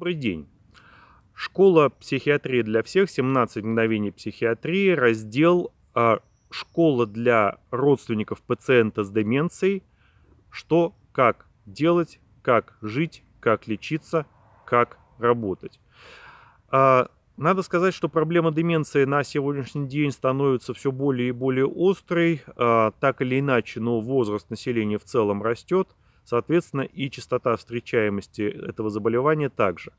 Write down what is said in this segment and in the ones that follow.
Добрый день. Школа психиатрии для всех, 17 мгновений психиатрии, раздел а, «Школа для родственников пациента с деменцией. Что, как делать, как жить, как лечиться, как работать». А, надо сказать, что проблема деменции на сегодняшний день становится все более и более острой. А, так или иначе, но возраст населения в целом растет – Соответственно, и частота встречаемости этого заболевания также.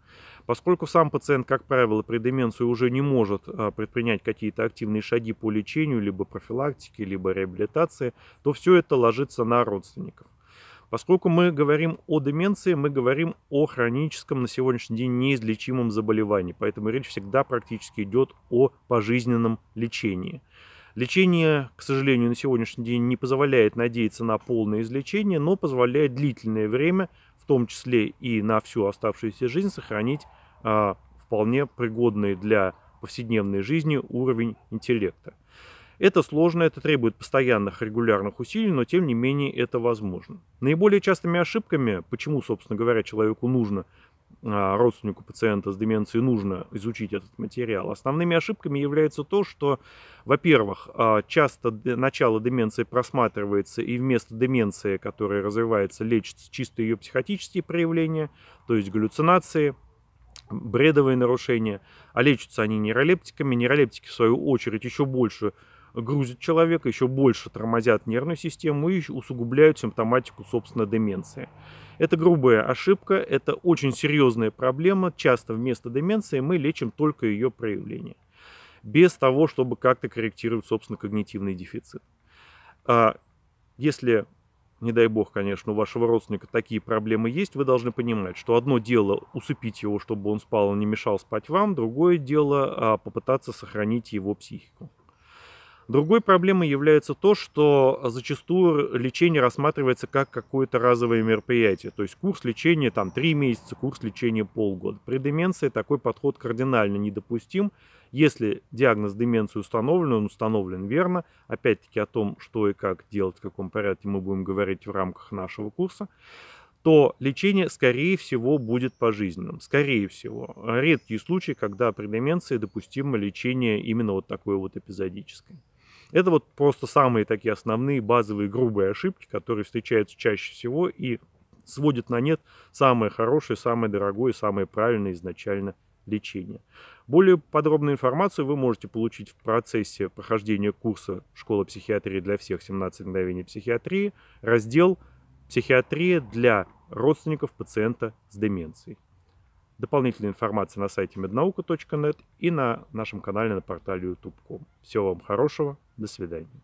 Поскольку сам пациент, как правило, при деменции уже не может а, предпринять какие-то активные шаги по лечению, либо профилактике, либо реабилитации, то все это ложится на родственников. Поскольку мы говорим о деменции, мы говорим о хроническом на сегодняшний день неизлечимом заболевании, поэтому речь всегда практически идет о пожизненном лечении. Лечение, к сожалению, на сегодняшний день не позволяет надеяться на полное излечение, но позволяет длительное время, в том числе и на всю оставшуюся жизнь, сохранить э, вполне пригодный для повседневной жизни уровень интеллекта. Это сложно, это требует постоянных регулярных усилий, но тем не менее это возможно. Наиболее частыми ошибками, почему, собственно говоря, человеку нужно а, родственнику пациента с деменцией нужно изучить этот материал. Основными ошибками является то, что, во-первых, а, часто начало деменции просматривается и вместо деменции, которая развивается, лечится чисто ее психотические проявления, то есть галлюцинации, бредовые нарушения, а лечатся они нейролептиками. Нейролептики, в свою очередь, еще больше грузят человека, еще больше тормозят нервную систему и усугубляют симптоматику, собственно, деменции. Это грубая ошибка, это очень серьезная проблема. Часто вместо деменции мы лечим только ее проявление, без того, чтобы как-то корректировать, собственно, когнитивный дефицит. А, если не дай бог, конечно, у вашего родственника такие проблемы есть, вы должны понимать, что одно дело усыпить его, чтобы он спал и не мешал спать вам, другое дело а, попытаться сохранить его психику. Другой проблемой является то, что зачастую лечение рассматривается как какое-то разовое мероприятие. То есть курс лечения там 3 месяца, курс лечения полгода. При деменции такой подход кардинально недопустим. Если диагноз деменции установлен, он установлен верно. Опять-таки о том, что и как делать, в каком порядке мы будем говорить в рамках нашего курса то лечение, скорее всего, будет пожизненным. Скорее всего. Редкие случаи, когда при деменции допустимо лечение именно вот такое вот эпизодическое. Это вот просто самые такие основные базовые грубые ошибки, которые встречаются чаще всего и сводят на нет самое хорошее, самое дорогое, самое правильное изначально лечение. Более подробную информацию вы можете получить в процессе прохождения курса «Школа психиатрии для всех. 17 мгновений психиатрии», раздел «Психиатрия для родственников пациента с деменцией». Дополнительная информация на сайте меднаука.нет и на нашем канале на портале youtube.com. Всего вам хорошего, до свидания.